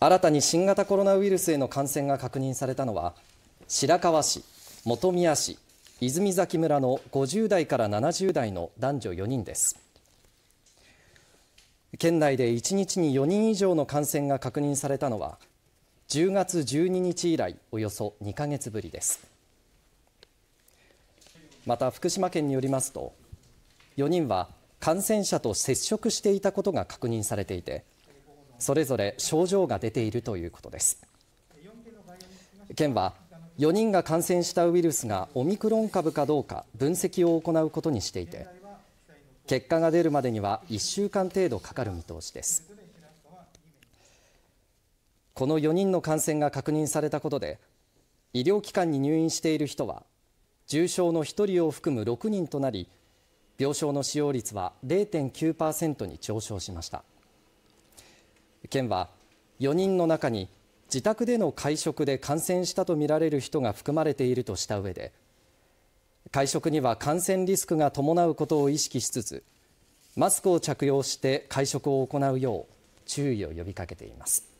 新たに新型コロナウイルスへの感染が確認されたのは白河市、本宮市、泉崎村の50代から70代の男女4人です県内で1日に4人以上の感染が確認されたのは10月12日以来およそ2か月ぶりですまた福島県によりますと4人は感染者と接触していたことが確認されていてそれぞれ症状が出ているということです県は4人が感染したウイルスがオミクロン株かどうか分析を行うことにしていて結果が出るまでには1週間程度かかる見通しですこの4人の感染が確認されたことで医療機関に入院している人は重症の1人を含む6人となり病床の使用率は0.9%に上昇しました。県は4人の中に自宅での会食で感染したとみられる人が含まれているとした上で会食には感染リスクが伴うことを意識しつつマスクを着用して会食を行うよう注意を呼びかけています。